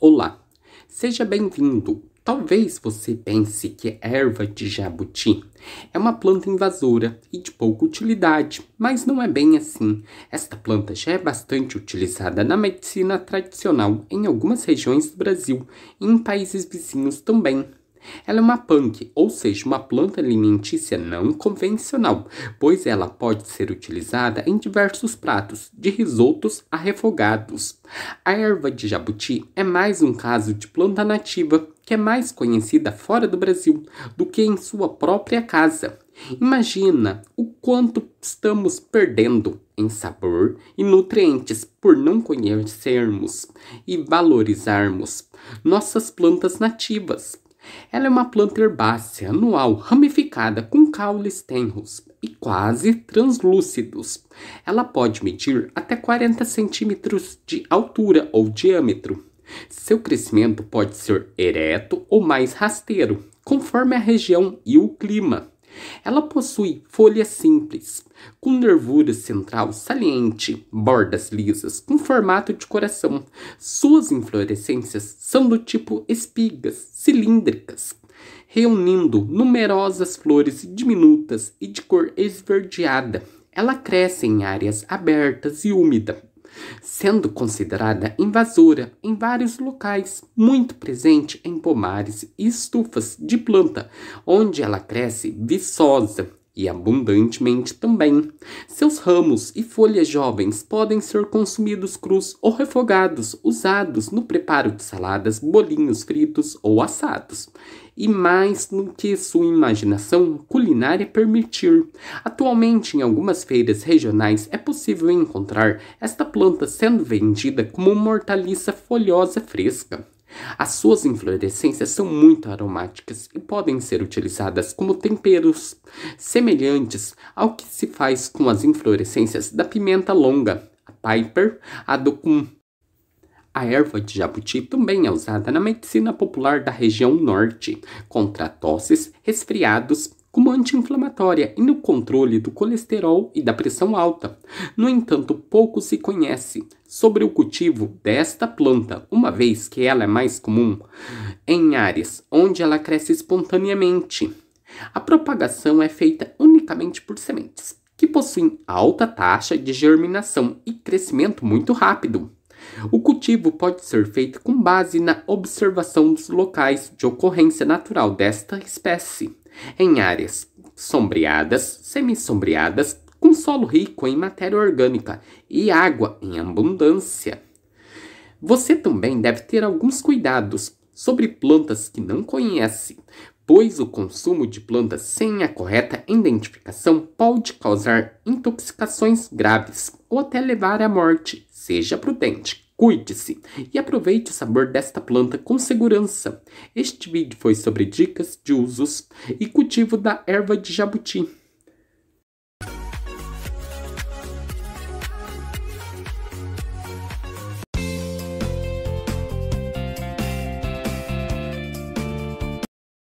Olá, seja bem-vindo. Talvez você pense que erva de jabuti é uma planta invasora e de pouca utilidade, mas não é bem assim. Esta planta já é bastante utilizada na medicina tradicional em algumas regiões do Brasil e em países vizinhos também. Ela é uma punk, ou seja, uma planta alimentícia não convencional, pois ela pode ser utilizada em diversos pratos, de risotos a refogados. A erva de jabuti é mais um caso de planta nativa que é mais conhecida fora do Brasil do que em sua própria casa. Imagina o quanto estamos perdendo em sabor e nutrientes por não conhecermos e valorizarmos nossas plantas nativas. Ela é uma planta herbácea, anual, ramificada, com caules tenros e quase translúcidos. Ela pode medir até 40 centímetros de altura ou diâmetro. Seu crescimento pode ser ereto ou mais rasteiro, conforme a região e o clima. Ela possui folhas simples, com nervura central saliente, bordas lisas, com formato de coração. Suas inflorescências são do tipo espigas cilíndricas, reunindo numerosas flores diminutas e de cor esverdeada. Ela cresce em áreas abertas e úmidas sendo considerada invasora em vários locais, muito presente em pomares e estufas de planta, onde ela cresce viçosa e abundantemente também. Seus ramos e folhas jovens podem ser consumidos crus ou refogados, usados no preparo de saladas, bolinhos fritos ou assados. E mais no que sua imaginação culinária permitir. Atualmente, em algumas feiras regionais, é possível encontrar esta planta sendo vendida como uma hortaliça folhosa fresca. As suas inflorescências são muito aromáticas e podem ser utilizadas como temperos semelhantes ao que se faz com as inflorescências da pimenta longa, a piper, a cum, A erva de jabuti também é usada na medicina popular da região norte contra tosses, resfriados como anti-inflamatória e no controle do colesterol e da pressão alta. No entanto, pouco se conhece sobre o cultivo desta planta, uma vez que ela é mais comum em áreas onde ela cresce espontaneamente. A propagação é feita unicamente por sementes, que possuem alta taxa de germinação e crescimento muito rápido. O cultivo pode ser feito com base na observação dos locais de ocorrência natural desta espécie, em áreas sombreadas, semi-sombreadas, com solo rico em matéria orgânica e água em abundância. Você também deve ter alguns cuidados sobre plantas que não conhece, pois o consumo de plantas sem a correta identificação pode causar intoxicações graves ou até levar à morte. Seja prudente, cuide-se e aproveite o sabor desta planta com segurança. Este vídeo foi sobre dicas de usos e cultivo da erva de jabuti.